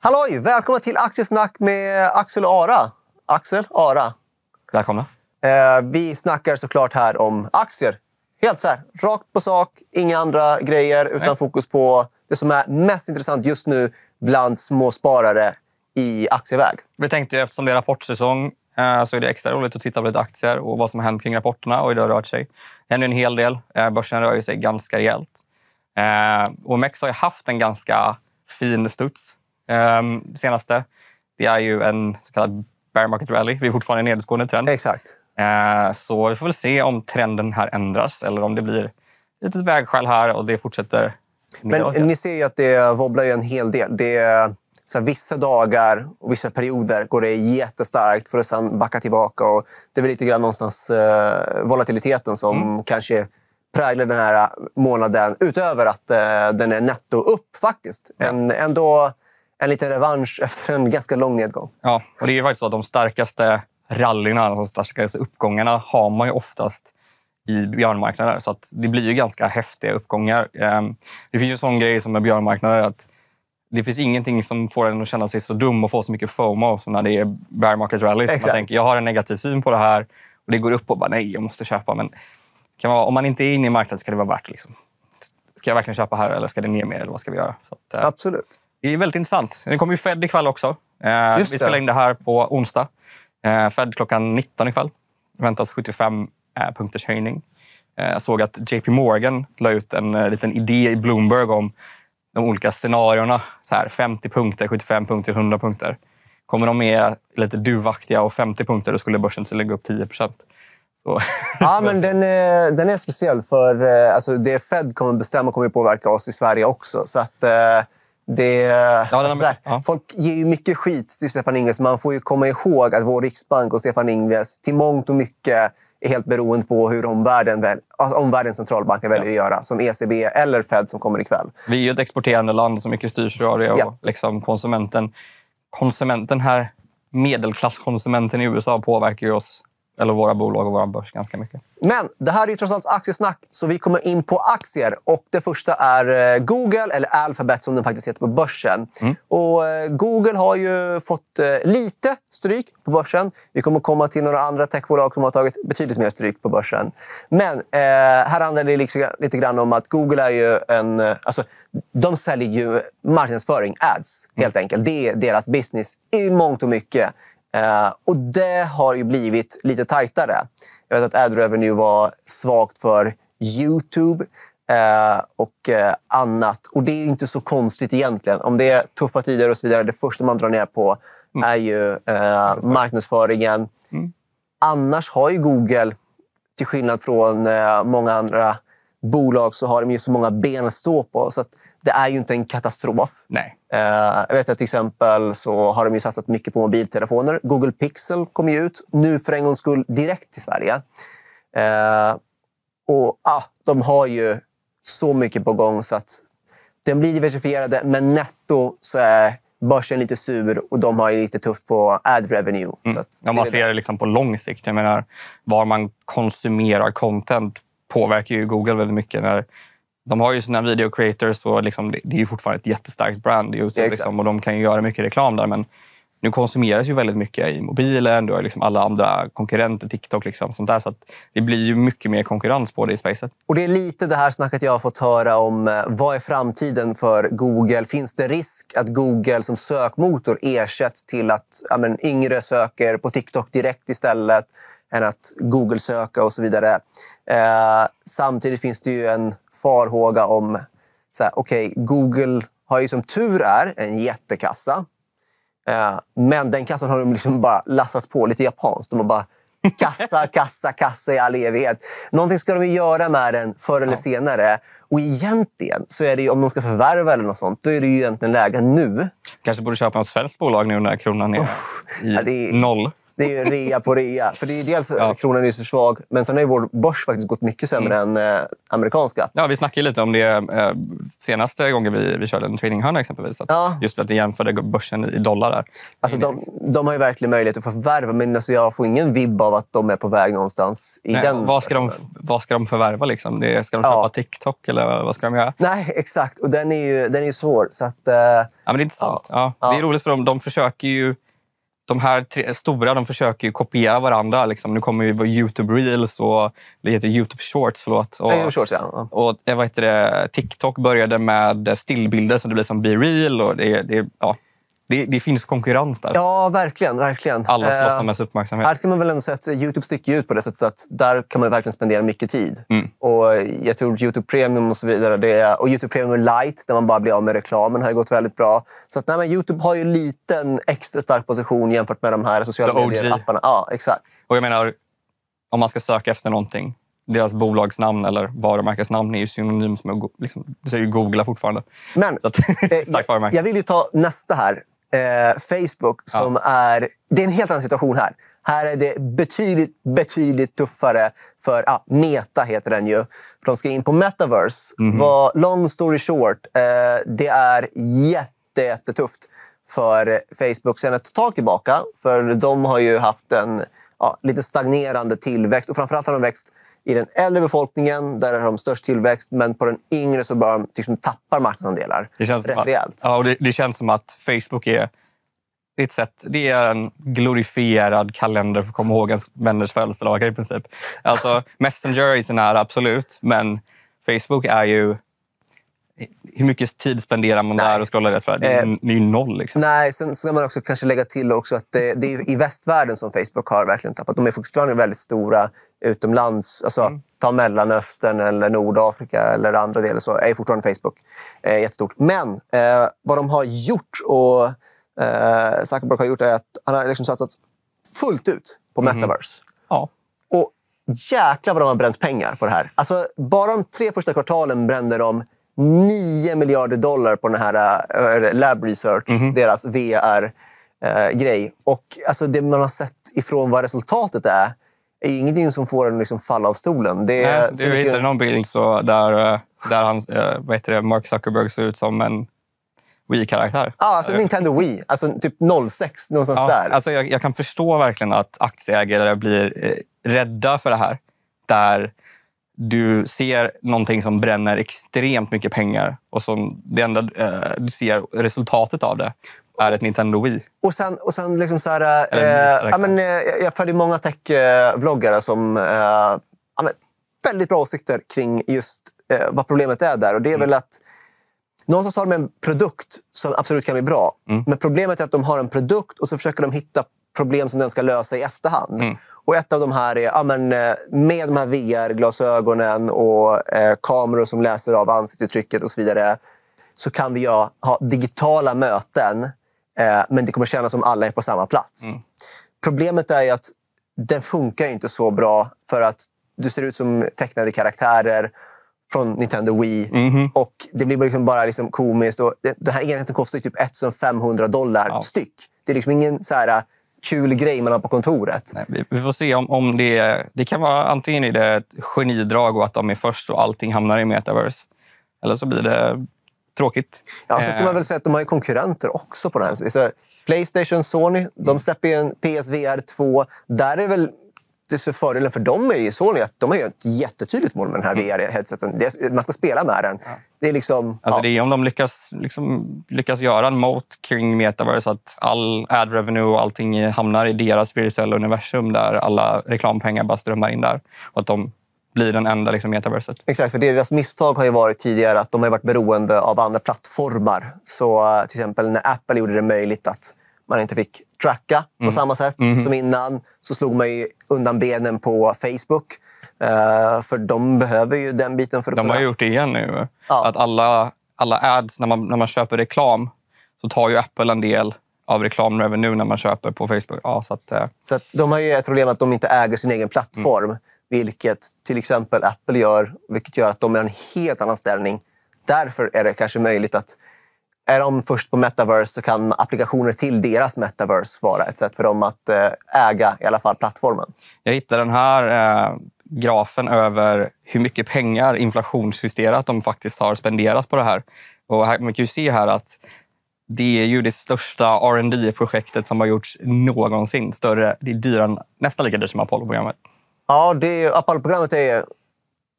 Halloj! Välkomna till Aktiesnack med Axel och Ara. Axel, Ara. Välkomna. Eh, vi snackar såklart här om aktier. Helt så här, rakt på sak, inga andra grejer, utan Nej. fokus på det som är mest intressant just nu bland småsparare i aktieväg. Vi tänkte eftersom det är rapportsäsong eh, så är det extra roligt att titta på lite aktier och vad som har hänt kring rapporterna och hur det har rört sig. Det händer en hel del. Eh, börsen rör sig ganska rejält. Eh, OMX har ju haft en ganska fin studs um, det senaste. Det är ju en så kallad bear market rally. Vi är fortfarande i nedåtgående trend. Exakt. Uh, så vi får väl se om trenden här ändras eller om det blir ett litet vägskäl här och det fortsätter. Nedåt. ni ser ju att det wobblar ju en hel del. Det så här, vissa dagar och vissa perioder går det jättestarkt för att sen backa tillbaka. Och det är väl lite grann någonstans eh, volatiliteten som mm. kanske präglar den här månaden utöver att eh, den är netto upp faktiskt. Mm. En, ändå en liten revansch efter en ganska lång nedgång. Ja, och det är ju faktiskt så att de starkaste rallyna, de starkaste uppgångarna, har man ju oftast i björnmarknader. Så att det blir ju ganska häftiga uppgångar. Ehm, det finns ju en sån grej som med björnmarknader att det finns ingenting som får en att känna sig så dum och få så mycket FOMO som när det är bear market rally. Man tänker, jag har en negativ syn på det här och det går upp och bara nej, jag måste köpa. Men kan man, om man inte är inne i marknaden kan det vara värt det. Liksom. Ska jag verkligen köpa här eller ska det ner mer? Eller vad ska vi göra? Att, eh, Absolut. Det är väldigt intressant. Det kommer ju Fed ikväll också. Eh, vi spelar in det här på onsdag. Eh, Fed klockan 19 ikväll. Väntas 75 eh, punkters höjning. Eh, jag såg att JP Morgan la ut en liten idé i Bloomberg om de olika scenarierna. Så här, 50 punkter, 75 punkter, 100 punkter. Kommer de med lite duvaktiga och 50 punkter, då skulle börsen lägga upp 10 procent. ja, men den är, den är speciell. för alltså, Det Fed kommer bestämma kommer påverka oss i Sverige också. Så att, det, ja, alltså där, ja. Folk ger ju mycket skit till Stefan Ingves. Man får ju komma ihåg att vår riksbank och Stefan Ingves till mångt och mycket är helt beroende på hur omvärlden väl, alltså omvärldens centralbanker väljer ja. att göra. Som ECB eller Fed som kommer ikväll. Vi är ju ett exporterande land så mycket styrs av det. Och ja. liksom konsumenten, konsumenten här, medelklasskonsumenten i USA påverkar ju oss eller våra bolag och vår börs ganska mycket. Men det här är ju trots allt aktiesnack, så vi kommer in på aktier. Och Det första är eh, Google, eller Alphabet som den faktiskt heter på börsen. Mm. Och eh, Google har ju fått eh, lite stryk på börsen. Vi kommer komma till några andra techbolag som har tagit betydligt mer stryk på börsen. Men eh, här handlar det liksom, lite grann om att Google är ju en... Alltså, de säljer ju marknadsföring, ads, helt mm. enkelt. Det är deras business i mångt och mycket. Eh, och det har ju blivit lite tajtare. Jag vet att ad revenue var svagt för Youtube eh, och eh, annat. Och det är inte så konstigt egentligen. Om det är tuffa tider och så vidare, det första man drar ner på mm. är ju eh, marknadsföringen. Mm. Annars har ju Google, till skillnad från eh, många andra bolag, så har de ju så många ben att stå på. Så att det är ju inte en katastrof. Nej. Eh, jag vet att till exempel så har de ju satsat mycket på mobiltelefoner. Google Pixel kom ju ut, nu för en gångs skull direkt till Sverige. Eh, och ah, De har ju så mycket på gång så att den blir diversifierad, men netto så är börsen lite sur och de har lite tufft på ad revenue. Mm. Så att ja, man ser det liksom på lång sikt. Jag menar, var man konsumerar content påverkar ju Google väldigt mycket. När de har ju sina video creators och liksom, det, är ju fortfarande ett jättestarkt brand YouTube. Ja, liksom, och de kan ju göra mycket reklam där. Men nu konsumeras ju väldigt mycket i mobilen. Du har liksom alla andra konkurrenter, TikTok liksom, sånt där. Så det blir ju mycket mer konkurrens på det i spacet. Och det är lite det här snacket jag har fått höra om. Eh, vad är framtiden för Google? Finns det risk att Google som sökmotor ersätts till att ja, men, yngre söker på TikTok direkt istället? än att Google-söka och så vidare. Eh, samtidigt finns det ju en farhåga om så här, okay, Google har ju som tur är en jättekassa. Eh, men den kassan har de liksom bara lassat på lite japanskt. De har bara kassa, kassa, kassa i all evighet. Någonting ska de göra med den förr eller ja. senare. Och egentligen, så är det ju, om de ska förvärva eller något sånt, då är det ju egentligen läge nu. kanske borde köpa något svenskt bolag nu när kronan är oh, i ja, är, noll. Det är ju rea på rea. För det är dels ja. kronan är så svag, men sen har ju vår börs faktiskt gått mycket sämre mm. än eh, amerikanska. Ja, vi snackade lite om det eh, senaste gången vi, vi körde en tradinghörna exempelvis. Ja. Just för att vi jämförde börsen i dollar. Där. Alltså, de, de, har ju verkligen möjlighet att förvärva, men alltså, jag får ingen vibb av att de är på väg någonstans. I Nej, den vad, ska de, vad ska de förvärva? Liksom? Det, ska de köpa ja. TikTok eller vad ska de göra? Nej, exakt. Och den är ju den är svår. Så att, eh, ja, men det är intressant. Ja. ja. Det är roligt för dem. De försöker ju de här tre, stora de försöker kopiera varandra. Liksom. Nu kommer ju Youtube Reels och det heter Youtube Shorts. Förlåt. Och, Nej, Shorts, ja. och eh, vad heter det, TikTok började med stillbilder så det blir som Be Real. Och det, det, ja, det, det, finns konkurrens där. Ja, verkligen. verkligen. Alla slåss om eh, mest uppmärksamhet. här ska man väl ändå säga att Youtube sticker ut på det sättet att där kan man verkligen spendera mycket tid. Mm. Och jag tror Youtube Premium och så vidare. Det, och Youtube Premium Lite, där man bara blir av med reklamen, har gått väldigt bra. Så att, nej, men Youtube har ju en liten extra stark position jämfört med de här sociala medier-apparna. Ja, exakt. Och jag menar, om man ska söka efter någonting deras bolagsnamn eller varumärkesnamn är ju synonymt med att liksom, googla fortfarande. Men, starkt eh, varumärke. Jag vill ju ta nästa här eh, Facebook som ja. är... Det är en helt annan situation här. Här är det betydligt, betydligt tuffare för... Ah, Meta heter den ju. de ska in på metaverse. Mm -hmm. long story short, eh, det är jätte, jättetufft för Facebook sen ett tag tillbaka. För de har ju haft en ja, lite stagnerande tillväxt och framförallt har de växt i den äldre befolkningen där har de störst tillväxt, men på den yngre så bara liksom tappar marknadsandelar det känns rätt rejält. Ja, och det, det, känns som att Facebook är ett sätt, det är en glorifierad kalender för att komma ihåg ens vänners födelsedagar i princip. Alltså, Messenger är sån här, absolut, men Facebook är ju hur mycket tid spenderar man nej. där och scrollar rätt för? Det är ju eh, noll. Liksom. Nej, sen ska man också kanske lägga till också att det, det är i västvärlden som Facebook har verkligen tappat. De är fortfarande väldigt stora utomlands. Alltså, mm. Ta Mellanöstern eller Nordafrika eller andra delar så är fortfarande Facebook eh, jättestort. Men eh, vad de har gjort och eh, Zuckerberg har gjort är att han har liksom satsat fullt ut på mhm. metaverse. Mm. Ja. Och jäklar vad de har bränt pengar på det här. Alltså, bara de tre första kvartalen brände de 9 miljarder dollar på den här äh, Lab Research, mm deras VR-grej. Eh, äh, och alltså, det man har sett ifrån vad resultatet är, är ju ingenting som får en liksom falla av stolen. Det, Nej, du hittade någon bild så där, där han, vad heter det, Mark Zuckerberg ser ut som en Wii-karaktär. Ja, ah, alltså Nintendo Wii. Alltså typ 06, någonstans ja, där. Alltså jag, jag, kan förstå verkligen att aktieägare blir eh, rädda för det här. Där du ser någonting som bränner extremt mycket pengar och som det enda eh, du ser resultatet av det är ett Nintendo Wii. Och sen, och sen liksom så här, eh, eh ja, eh, jag följer många tech-vloggare som eh, ja, väldigt bra åsikter kring just eh, vad problemet är där. Och det är mm. väl att någonstans har de en produkt som absolut kan bli bra. Mm. Men problemet är att de har en produkt och så försöker de hitta problem som den ska lösa i efterhand. Mm. Och ett av de här är ja, men, eh, med de här VR-glasögonen och eh, kameror som läser av ansiktsuttrycket och så vidare så kan vi ja, ha digitala möten eh, men det kommer kännas som alla är på samma plats. Mm. Problemet är ju att den funkar inte så bra för att du ser ut som tecknade karaktärer från Nintendo Wii. Mm -hmm. Och Det blir liksom bara liksom komiskt. Och det, den här enheten kostar typ 1 500 dollar ja. styck. Det är liksom ingen så här, kul grej man har på kontoret. Nej, vi, vi, får se om, om det... Det kan vara antingen är det ett genidrag och att de är först och allting hamnar i metaverse. Eller så blir det tråkigt. Ja, sen ska man eh. väl säga att de har konkurrenter också på den här. Playstation, Sony, de mm. släpper ju en PSVR 2. Där är väl faktiskt för fördelen för dem är ju Sony att de har ju ett jättetydligt mål med den här mm. VR-headseten. Man ska spela med den. Ja. Det är liksom... Alltså ja. det är om de lyckas, liksom, lyckas göra en mot kring metaverse så att all ad revenue och allting hamnar i deras virtuella universum där alla reklampengar bara strömmar in där. Och att de blir den enda liksom, metaverset. Exakt, för deras misstag har ju varit tidigare att de har varit beroende av andra plattformar. Så eh, till exempel när Apple gjorde det möjligt att man inte fick tracka på mm. samma sätt mm. som innan. Så slog man undan benen på Facebook. Uh, för de behöver ju den biten för att De kunna... har gjort det igen nu. Ja. Att alla, alla ads, när man, när man köper reklam, så tar ju Apple en del av reklamrevenue när man köper på Facebook. Ja, så att, uh... så att de har ju ett problem att de inte äger sin egen plattform. Mm. Vilket till exempel Apple gör, vilket gör att de är en helt annan ställning. Därför är det kanske möjligt att är de först på metaverse så kan applikationer till deras metaverse vara ett sätt för dem att eh, äga i alla fall plattformen. Jag hittade den här eh, grafen över hur mycket pengar inflationsjusterat de faktiskt har spenderat på det här. Och här, man kan ju se här att det är ju det största rd projektet som har gjorts någonsin. Större, det är dyrare, nästan lika dyrt som Apollo-programmet. Ja, Apollo-programmet är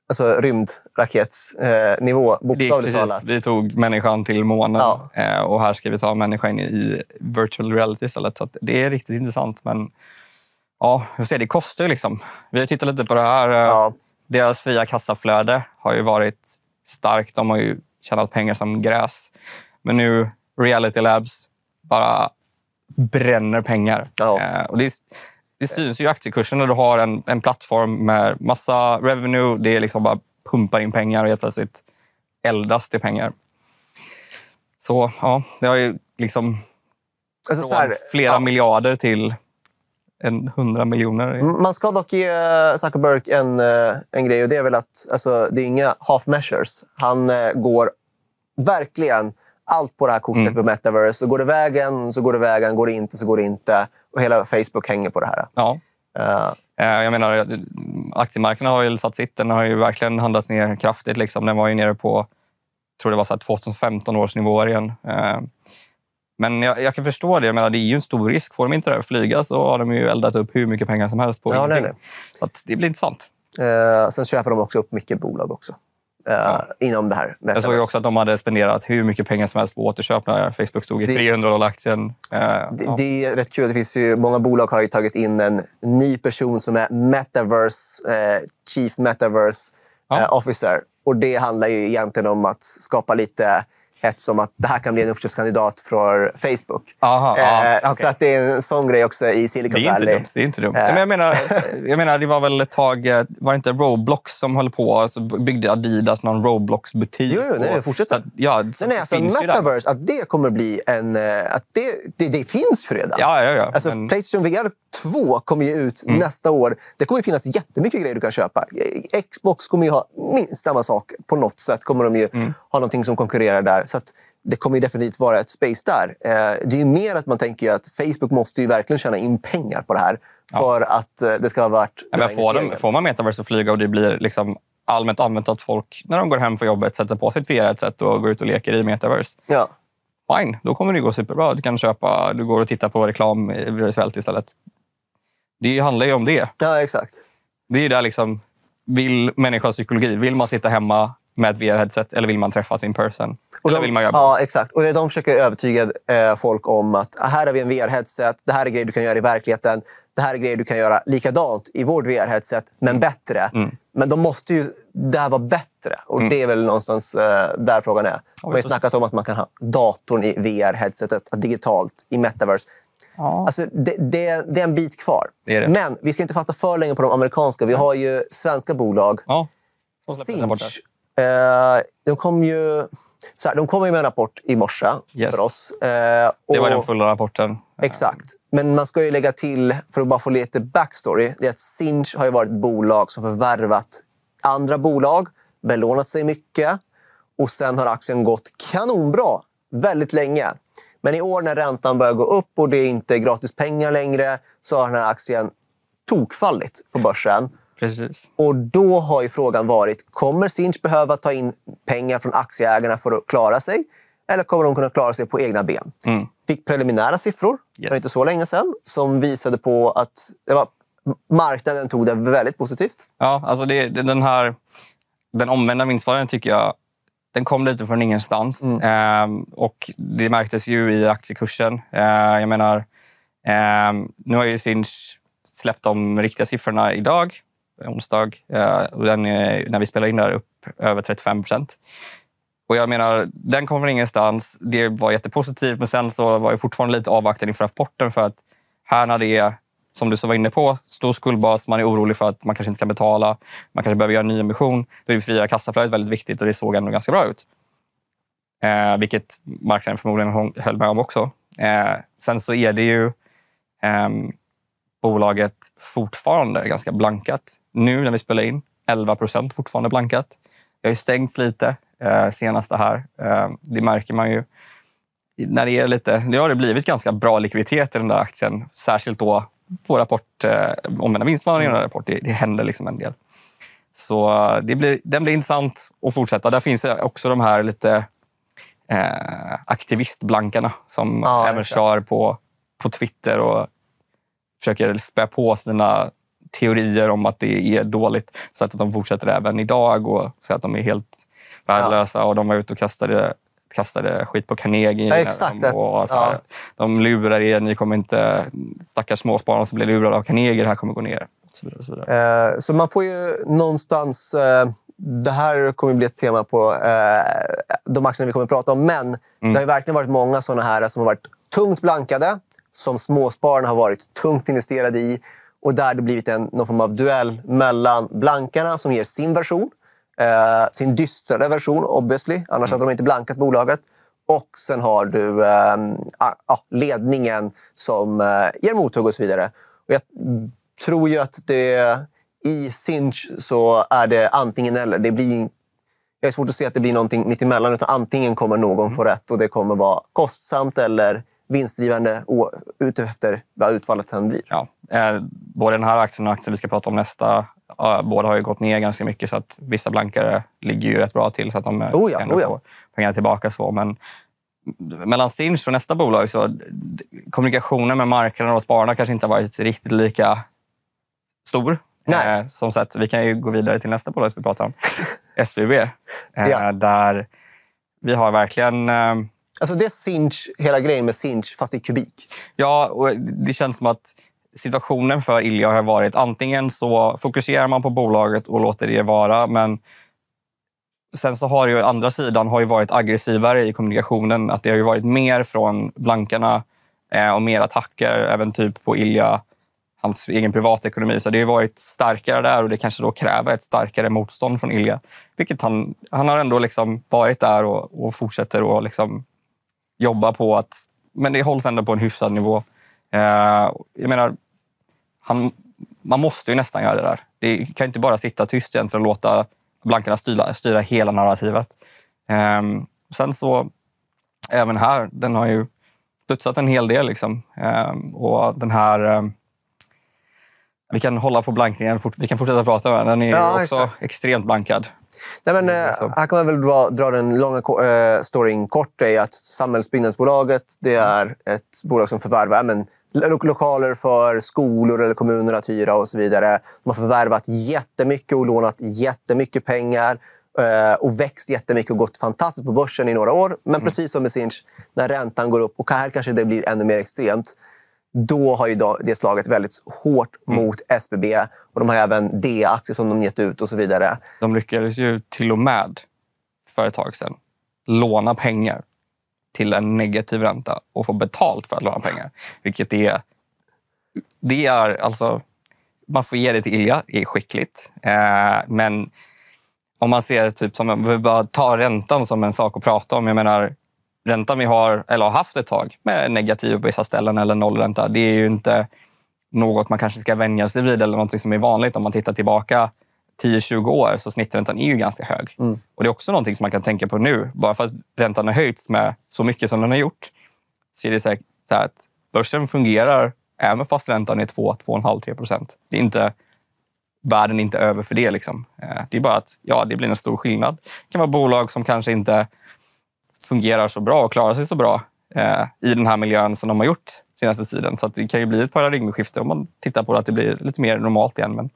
alltså rymdraketsnivå, eh, bokstavligt det talat. Vi tog människan till månen ja. eh, och här ska vi ta människan i virtual reality istället. Så det är riktigt intressant. Men ja, jag ser, det kostar ju liksom. Vi har tittat lite på det här. Eh, ja. Deras fria kassaflöde har ju varit starkt. De har ju tjänat pengar som gräs. Men nu Reality Labs bara bränner pengar. Ja. Eh, och det är, det syns ju i aktiekursen när du har en, en plattform med massa revenue. Det är liksom bara pumpar in pengar och helt plötsligt eldas det pengar. Så ja, det har ju liksom alltså, från här, flera ja. miljarder till en hundra miljoner. Man ska dock ge eh, Zuckerberg en, eh, en grej och det är väl att alltså, det är inga half measures. Han eh, går verkligen allt på det här kortet mm. med metaverse. Så går det vägen så går det vägen, går det inte så går det inte. Och hela Facebook hänger på det här. Ja. Uh. Jag menar, aktiemarknaden har ju satt sitt. Den har ju verkligen handlats ner kraftigt. Liksom. Den var ju nere på, tror det var 2015 års nivåer igen. Eh, men jag, jag, kan förstå det. Jag menar, det är ju en stor risk. Får de inte det här att flyga så har de ju eldat upp hur mycket pengar som helst på ja, nej, nej. Så det blir intressant. Eh, sen köper de också upp mycket bolag också ja. Eh, inom det här. Metaverse. Jag såg också att de hade spenderat hur mycket pengar som helst på återköp när Facebook stod i 300 dollar aktien. Eh, ja. Det, det, är rätt kul. Det finns ju, många bolag har tagit in en ny person som är Metaverse, eh, Chief Metaverse eh, Officer. Och Det handlar ju egentligen om att skapa lite hets om att det här kan bli en uppköpskandidat för Facebook. Aha, eh, okay. Så att det är en sån grej också i Silicon Valley. det är inte dumt. Är inte dumt. Eh. Men jag, menar, jag menar, det var väl ett tag, eh, var det inte Roblox som höll på och alltså byggde Adidas någon Roblox-butik? Jo, jo, nej, det fortsätter. Att, ja, så nej, nej, alltså, metaverse, att det kommer bli en... Eh, att det, det, det finns ju redan. Ja, ja, ja. Alltså, men... Playstation VR 2 kommer ju ut mm. nästa år. Det kommer ju finnas jättemycket grejer du kan köpa. Xbox kommer ju ha minst samma sak på något sätt. Kommer de ju mm. ha någonting som konkurrerar där. Så att det kommer definitivt vara ett space där. Eh, det är mer att man tänker att Facebook måste ju verkligen tjäna in pengar på det här för ja. att eh, det ska ha varit... Ja, men får, de, får man metaverse att flyga och det blir liksom allmänt använt att folk när de går hem från jobbet sätter på sig ett VR-headset och går ut och leker i metaverse. Ja. Fine, då kommer det gå superbra. Du kan köpa, du går och tittar på reklam visuellt istället. Det handlar ju om det. Ja, exakt. Det är där liksom, vill människans psykologi. Vill man sitta hemma med ett VR-headset eller vill man träffas in person? Och de, vill man göra ja, exakt. Och de försöker övertyga eh, folk om att ah, här har vi en VR-headset. Det här är grejer du kan göra i verkligheten. Det här är grejer du kan göra likadant i vårt VR-headset, men mm. bättre. Mm. Men de måste ju det här var bättre. Och mm. Det är väl någonstans eh, där frågan är. Man har ju snackat om att man kan ha datorn i VR-headsetet digitalt i metaverse. Ja. Alltså, det, det, det, är en bit kvar. Det Men vi ska inte fatta för länge på de amerikanska. Vi har ju svenska bolag. Ja. Sinch Eh, de kom ju... Så här, de kom ju med en rapport i morse yes. för oss. Eh, och, det var den fulla rapporten. Eh. Exakt. Men man ska ju lägga till, för att bara få lite backstory, det är att Sinch har varit ett bolag som förvärvat andra bolag, belånat sig mycket och sen har aktien gått kanonbra väldigt länge. Men i år när räntan börjar gå upp och det är inte är gratis pengar längre så har den här aktien tokfallit på börsen. Precis. Och då har ju frågan varit, kommer Sinch behöva ta in pengar från aktieägarna för att klara sig? Eller kommer de kunna klara sig på egna ben? Mm. Fick preliminära siffror yes. för inte så länge sedan som visade på att var, marknaden tog det väldigt positivt. Ja, alltså det, den här den omvända vinstvarningen tycker jag den kom lite från ingenstans. Mm. Ehm, och det märktes ju i aktiekursen. Ehm, jag menar, ehm, nu har ju Sinch släppt de riktiga siffrorna idag onsdag. Eh, och den är, eh, när vi spelar in där upp över 35 procent. Och jag menar, den kom från ingenstans. Det var jättepositivt, men sen så var jag fortfarande lite avvaktad inför rapporten för att här när det är, som du så var inne på, stor skuldbas, man är orolig för att man kanske inte kan betala, man kanske behöver göra en ny emission. Då är det fria kassaflödet väldigt viktigt och det såg ändå ganska bra ut. Eh, vilket marknaden förmodligen höll med om också. Eh, sen så är det ju eh, bolaget fortfarande ganska blankat nu när vi spelar in 11 procent fortfarande blankat. Det har ju stängts lite eh, senaste här. Eh, det märker man ju. När det, är lite, nu har det blivit ganska bra likviditet i den där aktien, särskilt då på rapport, eh, omvända vinstvarningar. och rapport. Det, det händer liksom en del. Så eh, det blir, den blir intressant att fortsätta. Där finns också de här lite eh, aktivistblankarna som ja, även kör på, på Twitter och försöker spä på sina teorier om att det är dåligt. Så att de fortsätter även idag och så att de är helt värdelösa. Ja. Och de var ute och kastade kastade skit på Carnegie. Ja, exakt, de, och så här, ja. de lurar er, ni kommer inte... Stackars småspararna som blir lurade av Carnegie, det här kommer gå ner. Så, vidare, så, vidare. Eh, så man får ju någonstans... Eh, det här kommer bli ett tema på eh, de aktierna vi kommer att prata om. Men mm. det har verkligen varit många sådana här som har varit tungt blankade, som småspararna har varit tungt investerade i och där det blivit en, någon form av duell mellan blankarna som ger sin version, eh, sin dystrare version obviously, annars mm. hade de inte blankat bolaget. Och sen har du eh, ledningen som eh, ger mothugg och så vidare. Och jag tror ju att det i Sinch så är det antingen eller. Det blir jag är svårt att se att det blir någonting mittemellan. Utan antingen kommer någon mm. få rätt och det kommer vara kostsamt eller vinstdrivande utefter vad utfallet sen blir. Ja. Eh, både den här aktien och aktien vi ska prata om nästa, båda har ju gått ner ganska mycket så att vissa blankare ligger ju rätt bra till så att de eh, oh ja, oh ja. får pengar tillbaka. Så. Men mellan Sinch och nästa bolag så kommunikationen med marknaden och spararna kanske inte har varit riktigt lika stor. Nej. Eh, som sagt, vi kan ju gå vidare till nästa bolag som vi pratar om, SBB. Eh, ja. Där vi har verkligen eh, Alltså det är Sinch, hela grejen med Sinch, fast i kubik. Ja, och det känns som att situationen för Ilja har varit antingen så fokuserar man på bolaget och låter det vara, men sen så har ju andra sidan har ju varit aggressivare i kommunikationen. Att det har ju varit mer från blankarna eh, och mer attacker, även typ på Ilja, hans egen privatekonomi. Så det har varit starkare där och det kanske då kräver ett starkare motstånd från Ilja. Vilket han, han har ändå liksom varit där och, och fortsätter att liksom jobba på att... Men det hålls ändå på en hyfsad nivå. Eh, jag menar, han, man måste ju nästan göra det där. Det kan ju inte bara sitta tyst egentligen och låta blankarna styra, styra hela narrativet. Ehm, sen så, även här, den har ju studsat en hel del. Liksom. Ehm, och den här... Ehm, vi kan hålla på blankningen, vi kan fortsätta prata med den. Den är ja, också exakt. extremt blankad. Nej, men, mm, eh, här kan man väl dra, dra den långa eh, storyn kort. är att Samhällsbyggnadsbolaget det mm. är ett bolag som förvärvar men, lokaler för skolor eller kommuner att hyra och så vidare. De har förvärvat jättemycket och lånat jättemycket pengar eh, och växt jättemycket och gått fantastiskt på börsen i några år. Men mm. precis som med Sinch, när räntan går upp, och här kanske det blir ännu mer extremt, då har ju det slagit väldigt hårt mm. mot SBB och de har även D-aktier som de gett ut och så vidare. De lyckades ju till och med för ett tag sedan låna pengar till en negativ ränta och få betalt för att låna pengar. Vilket är... Det är alltså... Man får ge det till Ilja, det är skickligt. Eh, men om man ser typ som... Vi bara tar räntan som en sak att prata om. Jag menar, räntan vi har, eller har haft ett tag med negativ på vissa ställen eller nollränta, det är ju inte något man kanske ska vänja sig vid eller något som är vanligt om man tittar tillbaka 10-20 år så snitträntan är ju ganska hög. Mm. Och Det är också någonting som man kan tänka på nu. Bara för att räntan har höjts med så mycket som den har gjort så är det så här att börsen fungerar även fast räntan är 2-2,5-3 procent. Det är inte, världen är inte över för det. Liksom. Eh, det är bara att ja, det blir en stor skillnad. Det kan vara bolag som kanske inte fungerar så bra och klarar sig så bra eh, i den här miljön som de har gjort senaste tiden. Så det kan ju bli ett paradigmskifte om man tittar på det, att det blir lite mer normalt igen. Men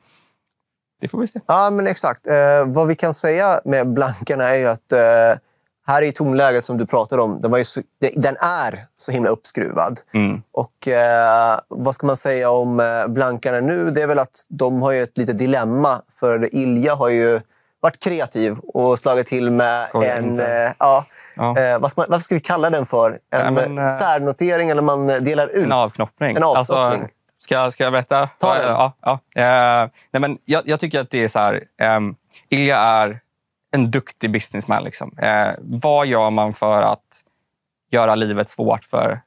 det får vi se. Ja, men exakt. Eh, vad vi kan säga med blankarna är ju att eh, här i tonläget som du pratade om. Den, var ju så, den är så himla uppskruvad. Mm. Och eh, vad ska man säga om eh, blankarna nu? Det är väl att de har ju ett litet dilemma. För Ilja har ju varit kreativ och slagit till med Skojar en... Eh, ja, Ja. Eh, vad, ska ska vi kalla den för? En ja, men, eh, särnotering eller man delar ut? En avknoppning. En avknoppning. Alltså, Ska, ska jag berätta? Ta det. Ja, ja. Eh, nej, men jag, jag, tycker att det är så här. Eh, Ilja är en duktig businessman. Liksom. Eh, vad gör man för att göra livet svårt för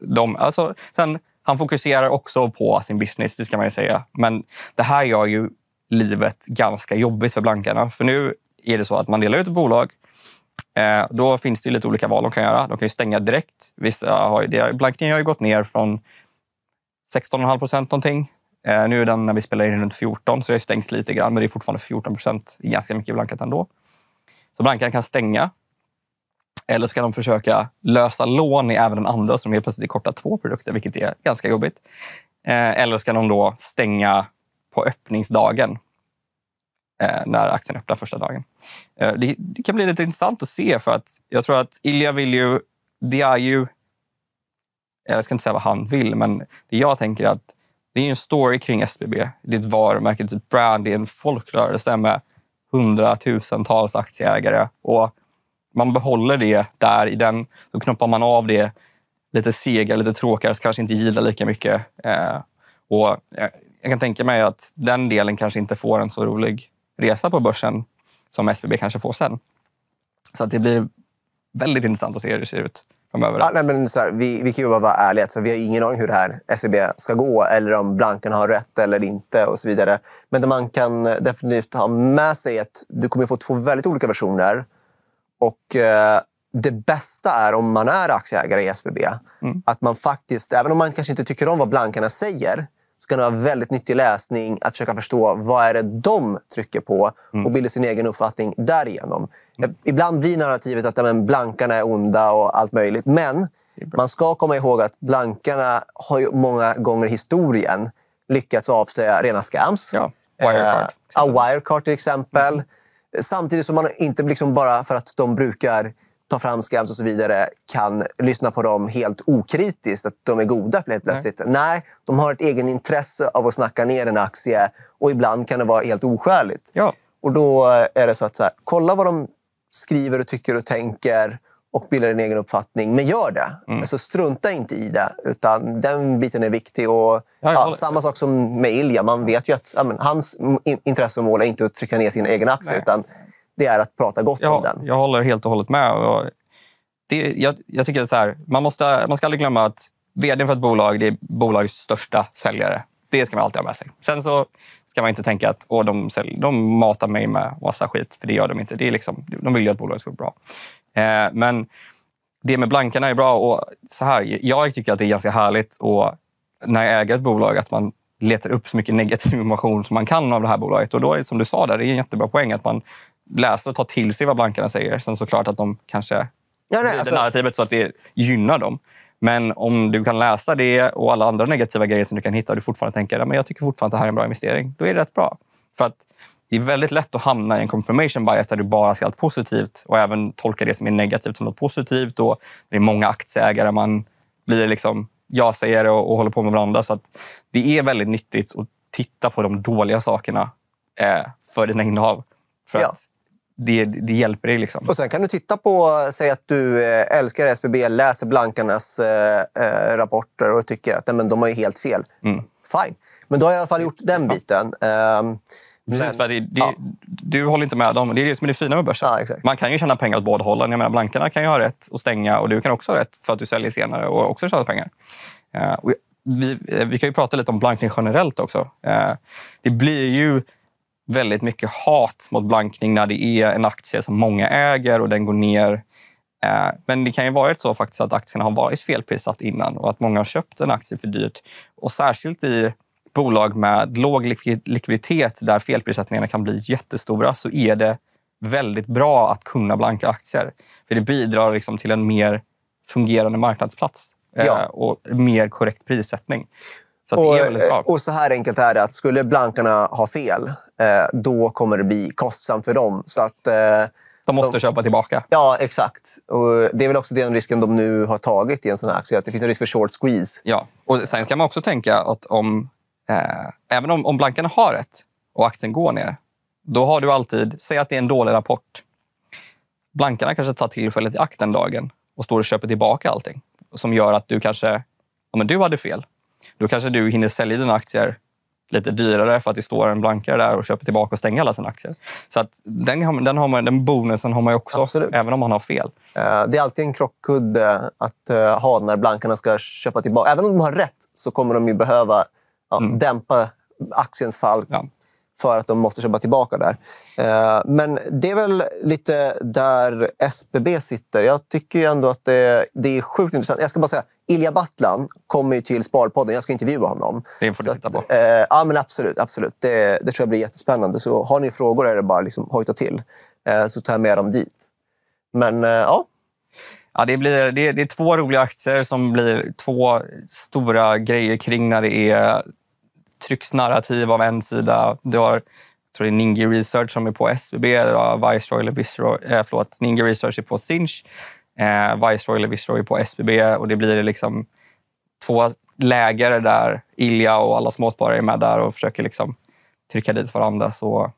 dem? Alltså, sen, han fokuserar också på sin business, det ska man ju säga. Men det här gör ju livet ganska jobbigt för blankarna. För nu är det så att man delar ut ett bolag. Eh, då finns det lite olika val de kan göra. De kan ju stänga direkt. Vissa har ju, blankningen har ju gått ner från 16,5 procent någonting. Eh, nu är den när vi spelar in runt 14, så det har stängts lite grann, men det är fortfarande 14 procent. ganska mycket blankat ändå. Så blankarna kan stänga. Eller ska de försöka lösa lån i även den andra som helt plötsligt är korta två produkter, vilket är ganska jobbigt. Eh, eller ska de då stänga på öppningsdagen eh, när aktien öppnar första dagen. Eh, det, det, kan bli lite intressant att se för att jag tror att Ilja vill ju... Det är ju jag ska inte säga vad han vill, men det jag tänker är att det är en story kring SBB. Det är ett varumärke, ett brand, det är en folkrörelse med hundratusentals aktieägare. Och man behåller det där i den. Då knoppar man av det lite sega, lite tråkigare, kanske inte gillar lika mycket. Eh, och jag kan tänka mig att den delen kanske inte får en så rolig resa på börsen som SBB kanske får sen. Så att det blir väldigt intressant att se hur det ser ut framöver? Ja, nej, men så här, vi, vi kan ju bara vara ärliga. Så alltså, vi har ingen aning hur det här SVB ska gå eller om blanken har rätt eller inte och så vidare. Men det man kan definitivt ha med sig är att du kommer få två väldigt olika versioner. Och eh, det bästa är om man är aktieägare i SBB. Mm. Att man faktiskt, även om man kanske inte tycker om vad blankarna säger, så kan det vara väldigt nyttig läsning att försöka förstå vad är det de trycker på och mm. bilda sin egen uppfattning därigenom. Eh, ibland blir narrativet att men, blankarna är onda och allt möjligt. Men man ska komma ihåg att blankarna har många gånger i historien lyckats avslöja rena scams. Ja. Wirecard. Eh, Wirecard till exempel. Mm. Samtidigt som man inte liksom bara för att de brukar tar fram scams och så vidare kan lyssna på dem helt okritiskt, att de är goda plötsligt. Nej. de har ett egenintresse av att snacka ner en aktie och ibland kan det vara helt oskäligt. Ja. Och då eh, är det så att så här, kolla vad de skriver och tycker och tänker och bildar din egen uppfattning. Men gör det. Mm. Alltså, strunta inte i det. Utan den biten är viktig. Och, ja, samma sak som med Ilja. Man vet ju att ja, men, hans in intresse och mål är inte att trycka ner sin egen aktie. Nej. Utan det är att prata gott ja, om den. Jag håller helt och hållet med. Och det, jag, jag, tycker så här, man, måste, man ska aldrig glömma att vd för ett bolag det är bolagets största säljare. Det ska man alltid ha med sig. Sen så ska man inte tänka att de, sälj, de matar mig med massa skit, för det gör de inte. Det är liksom, de vill ju att bolaget ska vara bra. Eh, men det med blankarna är bra. och så här, Jag tycker att det är ganska härligt och när jag äger ett bolag att man letar upp så mycket negativ information som man kan av det här bolaget. Och då är det som du sa, där, det är en jättebra poäng att man Läsa och ta till sig vad blankarna säger. Sen såklart att de kanske ja, nej, alltså... narrativet så att det gynnar dem. Men om du kan läsa det och alla andra negativa grejer som du kan hitta och du fortfarande tänker att jag tycker fortfarande att det här är en bra investering, då är det rätt bra. För att det är väldigt lätt att hamna i en confirmation bias där du bara ser allt positivt och även tolkar det som är negativt som något positivt. Och det är många aktieägare, man blir liksom ja-sägare och, och håller på med varandra. Så det är väldigt nyttigt att titta på de dåliga sakerna eh, för dina innehav. För ja. att det, det, hjälper dig. Liksom. Och sen kan du titta på, säg att du eh, älskar SBB, läser Blankarnas eh, eh, rapporter och tycker att men de har ju helt fel. Mm. Fine. Men du har i alla fall gjort den biten. Ja. Um, ehm, Precis, men, det, det, ja. Du håller inte med dem. Det är det som är det fina med börsen. Ja, man kan ju tjäna pengar åt båda hållen. Jag menar, blankarna kan ju ha rätt att stänga och du kan också ha rätt för att du säljer senare och också tjäna pengar. Uh, vi, vi, kan ju prata lite om blankning generellt också. Uh, det blir ju väldigt mycket hat mot blankning när det är en aktie som många äger och den går ner. Eh, men det kan ju varit så faktiskt att aktien har varit felprissatt innan och att många har köpt en aktie för dyrt. Och särskilt i bolag med låg likviditet där felprissättningarna kan bli jättestora så är det väldigt bra att kunna blanka aktier. För det bidrar liksom till en mer fungerande marknadsplats eh, ja. och mer korrekt prissättning. Så och, och, så här enkelt är det att skulle blankarna ha fel Eh, då kommer det bli kostsamt för dem. Så att, eh, de måste de, köpa tillbaka. Ja, exakt. Och det är väl också den risken de nu har tagit i en sån här aktie. Att det finns en risk för short squeeze. Ja, och sen kan man också tänka att om, eh, även om, om blankarna har rätt och aktien går ner, då har du alltid, säg att det är en dålig rapport. Blankarna kanske tar tillfället i akt den dagen och står och köper tillbaka allting. Som gör att du kanske, ja men du hade fel. Då kanske du hinner sälja dina aktier lite dyrare för att det står en blankare där och köper tillbaka och stänger alla sina aktier. Så att den, den, har man, den bonusen har man också, Absolut. även om man har fel. Eh, det är alltid en krockkudde att eh, ha när blankarna ska köpa tillbaka. Även om de har rätt så kommer de ju behöva ja, mm. dämpa aktiens fall ja för att de måste köpa tillbaka där. Eh, men det är väl lite där SBB sitter. Jag tycker ändå att det, det är sjukt intressant. Jag ska bara säga, Ilja Battlan kommer ju till Sparpodden. Jag ska intervjua honom. Det får du titta på. Att, eh, ja, men absolut. absolut. Det, det, tror jag blir jättespännande. Så har ni frågor är det bara liksom hojta till, eh, så tar jag med dem dit. Men eh, ja. Ja, det, blir, det, det är två roliga aktier som blir två stora grejer kring när det är uttrycksnarrativ av en sida. Du har jag tror det är Ningi Research som är på SBB, eller Viceroy eller Viceroy, eh, förlåt, Ningi Research är på Sinch, eh, Viceroy eller Viceroy är på SBB och det blir liksom två läger där Ilja och alla småsparare är med där och försöker liksom trycka dit varandra. Så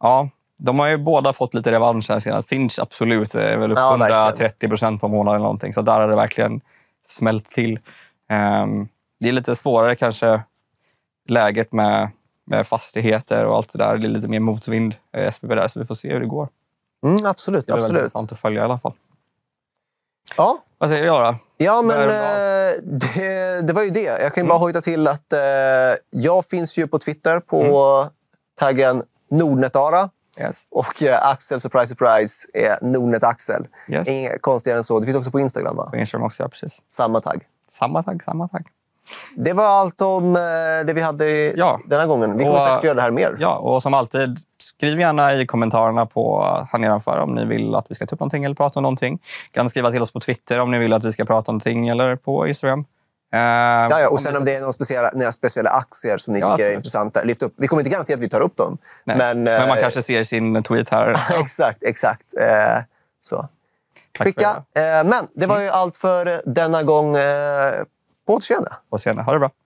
ja, de har ju båda fått lite revansch här senast. Sinch absolut, är väl upp ja, 130 procent på månaden eller någonting. Så där har det verkligen smält till. Eh, det är lite svårare kanske läget med, med fastigheter och allt det där. Det är lite mer motvind i eh, SBB där, så vi får se hur det går. Mm, absolut. Det är absolut. intressant att följa i alla fall. Ja. Vad säger jag då? Ja, men det, eh, det, det, var ju det. Jag kan mm. bara hojta till att eh, jag finns ju på Twitter på mm. taggen Nordnetara. Yes. Och eh, Axel, surprise, surprise, är Nordnet-Axel. Yes. Inget konstigare än så. Det finns också på Instagram, va? På Instagram också, ja, precis. Samma tagg. Samma tagg, samma tagg. Det var allt om eh, det vi hade ja. denna gången. Vi kommer och, säkert göra det här mer. Ja, och som alltid, skriv gärna i kommentarerna på eh, här nedanför om ni vill att vi ska ta upp någonting eller prata om någonting. Ni kan skriva till oss på Twitter om ni vill att vi ska prata om någonting eller på Instagram. Uh, ja, och sen om det är några speciella, speciella aktier som ni ja, tycker absolut. är intressanta, lyft upp. Vi kommer inte garantera att vi tar upp dem. Nej, men, men, man kanske ser sin tweet här. exakt, exakt. Eh, så. Tack Skicka. Eh, men det var ju mm. allt för denna gång på återseende! På återseende. Ha det bra!